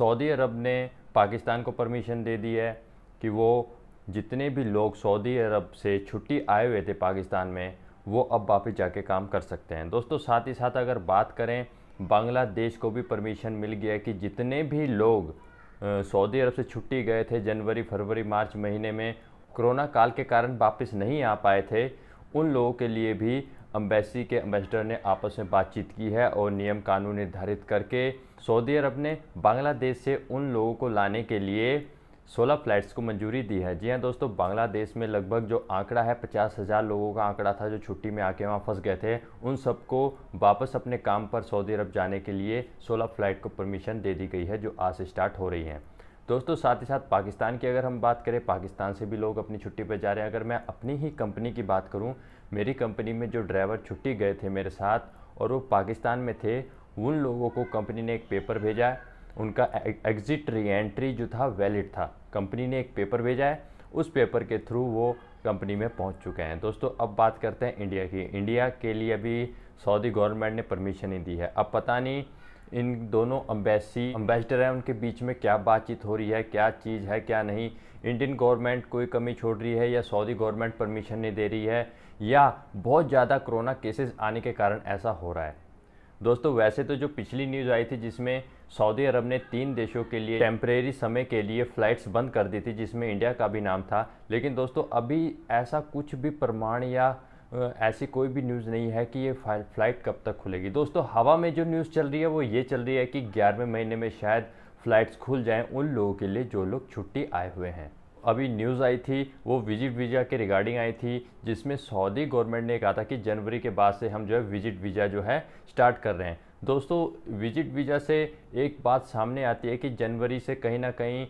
Saudi अरब ने पाकिस्तान को permission दे दी है कि वो जितने भी लोग सऊदी अरब से छुट्टी आए हुए थे पाकिस्तान में वो अब वापस जाके काम कर सकते हैं दोस्तों साथ ही साथ अगर बात करें बांग्लादेश को भी परमिशन मिल गया है कि जितने भी लोग सऊदी अरब से छुट्टी गए थे जनवरी फरवरी मार्च महीने में कोरोना काल के कारण वापस नहीं आ पाए थे उन लोगों के लिए भी अम्बेसी के अम्बेसडर ने आपस में बातचीत की है और नियम कानून निर्धारित करके सऊदी अरब ने बांग्लादेश से उन लोगों को लाने के लिए 16 फ्लाइट्स को मंजूरी दी है जी हाँ दोस्तों बांग्लादेश में लगभग जो आंकड़ा है पचास हज़ार लोगों का आंकड़ा था जो छुट्टी में आके वहाँ फंस गए थे उन सबको वापस अपने काम पर सऊदी अरब जाने के लिए 16 फ्लाइट को परमिशन दे दी गई है जो आज स्टार्ट हो रही हैं दोस्तों साथ ही साथ पाकिस्तान की अगर हम बात करें पाकिस्तान से भी लोग अपनी छुट्टी पर जा रहे हैं अगर मैं अपनी ही कंपनी की बात करूँ मेरी कंपनी में जो ड्राइवर छुट्टी गए थे मेरे साथ और वो पाकिस्तान में थे उन लोगों को कंपनी ने एक पेपर भेजा है उनका एग्ज़िट री एंट्री जो था वैलिड था कंपनी ने एक पेपर भेजा है उस पेपर के थ्रू वो कंपनी में पहुंच चुके हैं दोस्तों अब बात करते हैं इंडिया की इंडिया के लिए अभी सऊदी गवर्नमेंट ने परमिशन ही दी है अब पता नहीं इन दोनों अम्बेसी अम्बेसडर हैं उनके बीच में क्या बातचीत हो रही है क्या चीज़ है क्या नहीं इंडियन गवर्नमेंट कोई कमी छोड़ रही है या सऊदी गवर्नमेंट परमिशन नहीं दे रही है या बहुत ज़्यादा कोरोना केसेस आने के कारण ऐसा हो रहा है दोस्तों वैसे तो जो पिछली न्यूज़ आई थी जिसमें सऊदी अरब ने तीन देशों के लिए टेम्परेरी समय के लिए फ़्लाइट्स बंद कर दी थी जिसमें इंडिया का भी नाम था लेकिन दोस्तों अभी ऐसा कुछ भी प्रमाण या ऐसी कोई भी न्यूज़ नहीं है कि ये फ़्लाइट कब तक खुलेगी दोस्तों हवा में जो न्यूज़ चल रही है वो ये चल रही है कि ग्यारहवें महीने में शायद फ़्लाइट्स खुल जाएं उन लोगों के लिए जो लोग छुट्टी आए हुए हैं अभी न्यूज़ आई थी वो विजिट वीज़ा के रिगार्डिंग आई थी जिसमें सऊदी गवर्नमेंट ने कहा था कि जनवरी के बाद से हम जो है विजिट वीज़ा जो है स्टार्ट कर रहे हैं दोस्तों विजिट वीज़ा से एक बात सामने आती है कि जनवरी से कहीं ना कहीं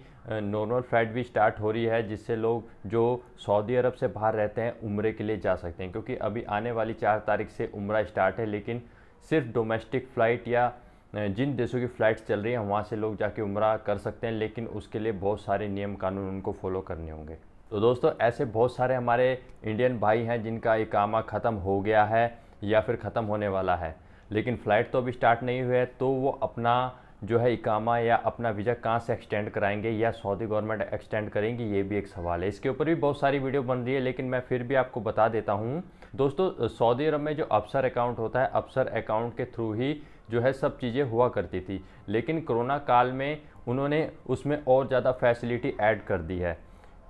नॉर्मल फ्लाइट भी स्टार्ट हो रही है जिससे लोग जो सऊदी अरब से बाहर रहते हैं उम्र के लिए जा सकते हैं क्योंकि अभी आने वाली चार तारीख से उम्र स्टार्ट है लेकिन सिर्फ डोमेस्टिक फ़्लाइट या जिन देशों की फ़्लाइट्स चल रही हैं वहाँ से लोग जाके उम्र कर सकते हैं लेकिन उसके लिए बहुत सारे नियम कानून उनको फॉलो करने होंगे तो दोस्तों ऐसे बहुत सारे हमारे इंडियन भाई हैं जिनका इकामा ख़त्म हो गया है या फिर ख़त्म होने वाला है लेकिन फ़्लाइट तो अभी स्टार्ट नहीं हुई है तो वो अपना जो है इकामा या अपना वीज़ा कहाँ से एक्सटेंड कराएंगे या सऊदी गवर्नमेंट एक्सटेंड करेंगी ये भी एक सवाल है इसके ऊपर भी बहुत सारी वीडियो बन रही है लेकिन मैं फिर भी आपको बता देता हूँ दोस्तों सऊदी अरब में जो अफसर अकाउंट होता है अफसर अकाउंट के थ्रू ही जो है सब चीज़ें हुआ करती थी लेकिन कोरोना काल में उन्होंने उसमें और ज़्यादा फैसिलिटी ऐड कर दी है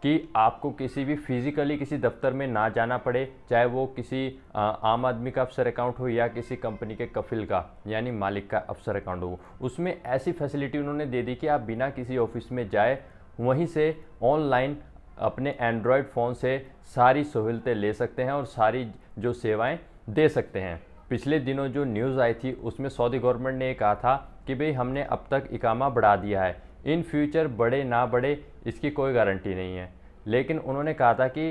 कि आपको किसी भी फिज़िकली किसी दफ्तर में ना जाना पड़े चाहे वो किसी आम आदमी का अफसर अकाउंट हो या किसी कंपनी के कफिल का यानी मालिक का अफसर अकाउंट हो उसमें ऐसी फैसिलिटी उन्होंने दे दी कि आप बिना किसी ऑफिस में जाए वहीं से ऑनलाइन अपने एंड्रॉयड फ़ोन से सारी सहूलतें ले सकते हैं और सारी जो सेवाएं दे सकते हैं पिछले दिनों जो न्यूज़ आई थी उसमें सऊदी गवर्नमेंट ने कहा था कि भाई हमने अब तक इकामा बढ़ा दिया है इन फ्यूचर बढ़े ना बढ़े इसकी कोई गारंटी नहीं है लेकिन उन्होंने कहा था कि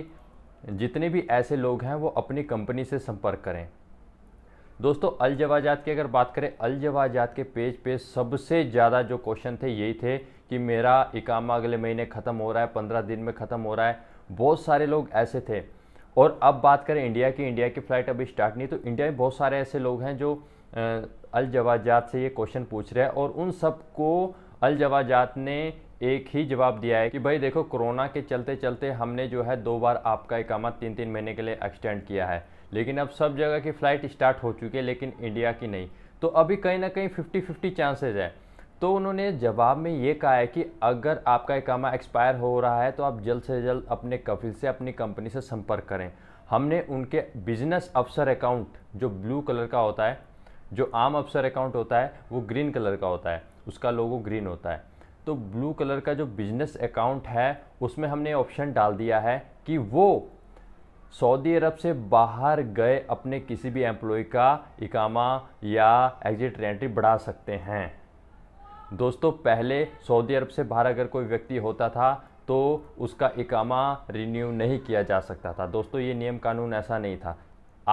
जितने भी ऐसे लोग हैं वो अपनी कंपनी से संपर्क करें दोस्तों अल जवाजात की अगर बात करें अल जवाजात के पेज पे सबसे ज़्यादा जो क्वेश्चन थे यही थे कि मेरा इकामा अगले महीने ख़त्म हो रहा है पंद्रह दिन में ख़त्म हो रहा है बहुत सारे लोग ऐसे थे और अब बात करें इंडिया की इंडिया की फ़्लाइट अभी स्टार्ट नहीं तो इंडिया में बहुत सारे ऐसे लोग हैं जो अल जवाजात से ये क्वेश्चन पूछ रहे हैं और उन सबको अल जवाजात ने एक ही जवाब दिया है कि भाई देखो कोरोना के चलते चलते हमने जो है दो बार आपका इकामत तीन तीन महीने के लिए एक्सटेंड किया है लेकिन अब सब जगह की फ़्लाइट स्टार्ट हो चुकी है लेकिन इंडिया की नहीं तो अभी कहीं ना कहीं फिफ्टी फिफ्टी चांसेज है तो उन्होंने जवाब में ये कहा है कि अगर आपका इकामा एक्सपायर हो रहा है तो आप जल्द से जल्द अपने कफिल से अपनी कंपनी से संपर्क करें हमने उनके बिजनेस अफसर अकाउंट जो ब्लू कलर का होता है जो आम अफसर अकाउंट होता है वो ग्रीन कलर का होता है उसका लोगो ग्रीन होता है तो ब्लू कलर का जो बिजनेस अकाउंट है उसमें हमने ऑप्शन डाल दिया है कि वो सऊदी अरब से बाहर गए अपने किसी भी एम्प्लॉय का इकामा या एग्जिट रेंट्री बढ़ा सकते हैं दोस्तों पहले सऊदी अरब से बाहर अगर कोई व्यक्ति होता था तो उसका इकामा रिन्यू नहीं किया जा सकता था दोस्तों ये नियम कानून ऐसा नहीं था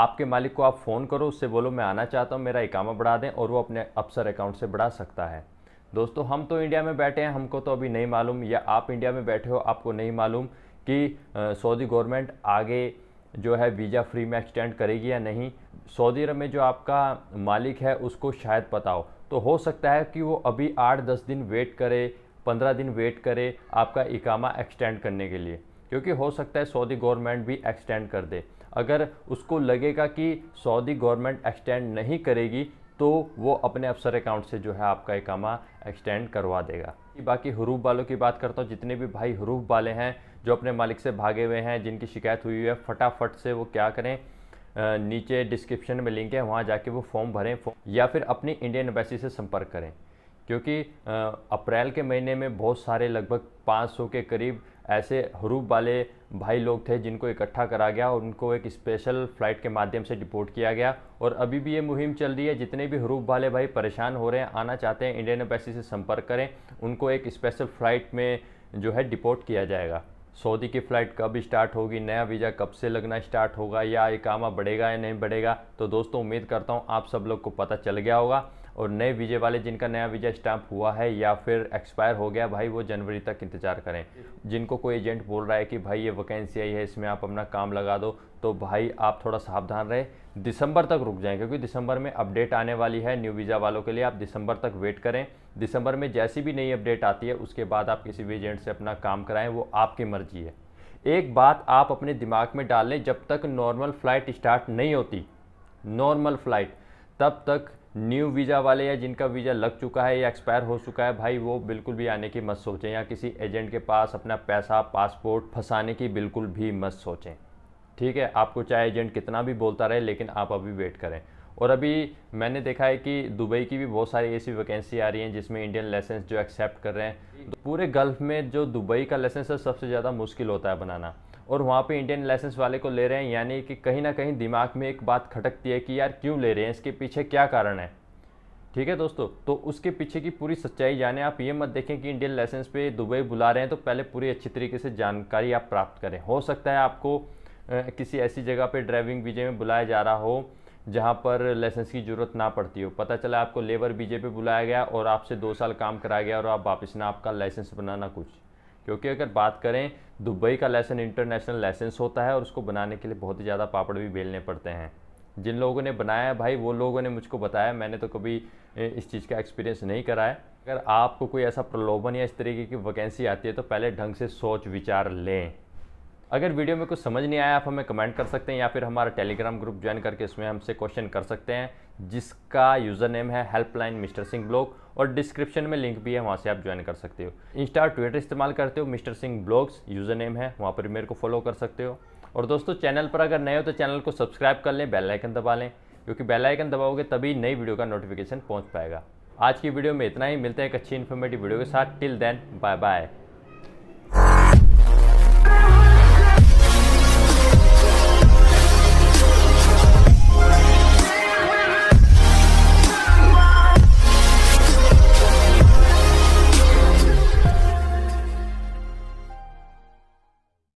आपके मालिक को आप फ़ोन करो उससे बोलो मैं आना चाहता हूँ मेरा इकामा बढ़ा दें और वो अपने अफसर अकाउंट से बढ़ा सकता है दोस्तों हम तो इंडिया में बैठे हैं हमको तो अभी नहीं मालूम या आप इंडिया में बैठे हो आपको नहीं मालूम कि सऊदी गवर्नमेंट आगे जो है वीज़ा फ्री में एक्सटेंड करेगी या नहीं सऊदी अरब में जो आपका मालिक है उसको शायद पता हो तो हो सकता है कि वो अभी आठ दस दिन वेट करे पंद्रह दिन वेट करे आपका इकामा एक्सटेंड करने के लिए क्योंकि हो सकता है सऊदी गवर्नमेंट भी एक्सटेंड कर दे अगर उसको लगेगा कि सऊदी गवर्नमेंट एक्सटेंड नहीं करेगी तो वो अपने अफसर अकाउंट से जो है आपका इकामा एक्सटेंड करवा देगा बाकी हरूफ वालों की बात करता हूँ जितने भी भाई हरूफ वाले हैं जो अपने मालिक से भागे हुए हैं जिनकी शिकायत हुई है फटाफट से वो क्या करें नीचे डिस्क्रिप्शन में लिंक है वहाँ जाके वो फॉर्म भरें फॉर्म या फिर अपनी इंडियन एम्बेसी से संपर्क करें क्योंकि अप्रैल के महीने में बहुत सारे लगभग 500 के करीब ऐसे हरूप वाले भाई लोग थे जिनको इकट्ठा करा गया और उनको एक स्पेशल फ्लाइट के माध्यम से डिपोर्ट किया गया और अभी भी ये मुहिम चल रही है जितने भी हरूप वाले भाई परेशान हो रहे हैं आना चाहते हैं इंडियन एम्बेसी से संपर्क करें उनको एक स्पेशल फ्लाइट में जो है डिपोर्ट किया जाएगा सऊदी की फ़्लाइट कब स्टार्ट होगी नया वीज़ा कब से लगना स्टार्ट होगा या इकामा बढ़ेगा या नहीं बढ़ेगा तो दोस्तों उम्मीद करता हूँ आप सब लोग को पता चल गया होगा और नए वीज़े वाले जिनका नया वीज़ा स्टाम्प हुआ है या फिर एक्सपायर हो गया भाई वो जनवरी तक इंतज़ार करें जिनको कोई एजेंट बोल रहा है कि भाई ये वैकेंसी आई है इसमें आप अपना काम लगा दो तो भाई आप थोड़ा सावधान रहे दिसंबर तक रुक जाएं क्योंकि दिसंबर में अपडेट आने वाली है न्यू वीज़ा वालों के लिए आप दिसंबर तक वेट करें दिसंबर में जैसी भी नई अपडेट आती है उसके बाद आप किसी भी एजेंट से अपना काम कराएं वो आपकी मर्जी है एक बात आप अपने दिमाग में डाल लें जब तक नॉर्मल फ़्लाइट स्टार्ट नहीं होती नॉर्मल फ़्लाइट तब तक न्यू वीज़ा वाले या जिनका वीज़ा लग चुका है या एक्सपायर हो चुका है भाई वो बिल्कुल भी आने की मत सोचें या किसी एजेंट के पास अपना पैसा पासपोर्ट फंसाने की बिल्कुल भी मत सोचें ठीक है आपको चाहे एजेंट कितना भी बोलता रहे लेकिन आप अभी वेट करें और अभी मैंने देखा है कि दुबई की भी बहुत सारी ऐसी वैकेंसी आ रही हैं जिसमें इंडियन लाइसेंस जो एक्सेप्ट कर रहे हैं तो पूरे गल्फ़ में जो दुबई का लाइसेंस है सबसे ज़्यादा मुश्किल होता है बनाना और वहाँ पे इंडियन लाइसेंस वाले को ले रहे हैं यानी कि कहीं ना कहीं दिमाग में एक बात खटकती है कि यार क्यों ले रहे हैं इसके पीछे क्या कारण है ठीक है दोस्तों तो उसके पीछे की पूरी सच्चाई जाने आप ये मत देखें कि इंडियन लाइसेंस पे दुबई बुला रहे हैं तो पहले पूरी अच्छी तरीके से जानकारी आप प्राप्त करें हो सकता है आपको किसी ऐसी जगह पर ड्राइविंग वीजे में बुलाया जा रहा हो जहाँ पर लाइसेंस की ज़रूरत ना पड़ती हो पता चला आपको लेबर वीजे पे बुलाया गया और आपसे दो साल काम कराया गया और आप वापस ना आपका लाइसेंस बनाना कुछ क्योंकि अगर बात करें दुबई का लेसन इंटरनेशनल लाइसेंस होता है और उसको बनाने के लिए बहुत ही ज़्यादा पापड़ भी बेलने पड़ते हैं जिन लोगों ने बनाया है भाई वो लोगों ने मुझको बताया मैंने तो कभी इस चीज़ का एक्सपीरियंस नहीं करा है अगर आपको कोई ऐसा प्रलोभन या इस तरीके की वैकेंसी आती है तो पहले ढंग से सोच विचार लें अगर वीडियो में कुछ समझ नहीं आया आप हमें कमेंट कर सकते हैं या फिर हमारा टेलीग्राम ग्रुप ज्वाइन करके इसमें हमसे क्वेश्चन कर सकते हैं जिसका यूज़र नेम है हेल्पलाइन मिस्टर सिंह ब्लॉग और डिस्क्रिप्शन में लिंक भी है वहाँ से आप ज्वाइन कर सकते हो इंस्टा और ट्विटर इस्तेमाल करते हो mister Singh blogs user name है वहाँ पर मेरे को फॉलो कर सकते हो और दोस्तों चैनल पर अगर नए हो तो चैनल को सब्सक्राइब कर लें बेलाइकन दबा लें क्योंकि बेलाइकन दबाओगे तभी नई वीडियो का नोटिफिकेशन पहुँच पाएगा आज की वीडियो में इतना ही मिलते हैं एक अच्छी इन्फॉर्मेटिव वीडियो के साथ टिल देन बाय बाय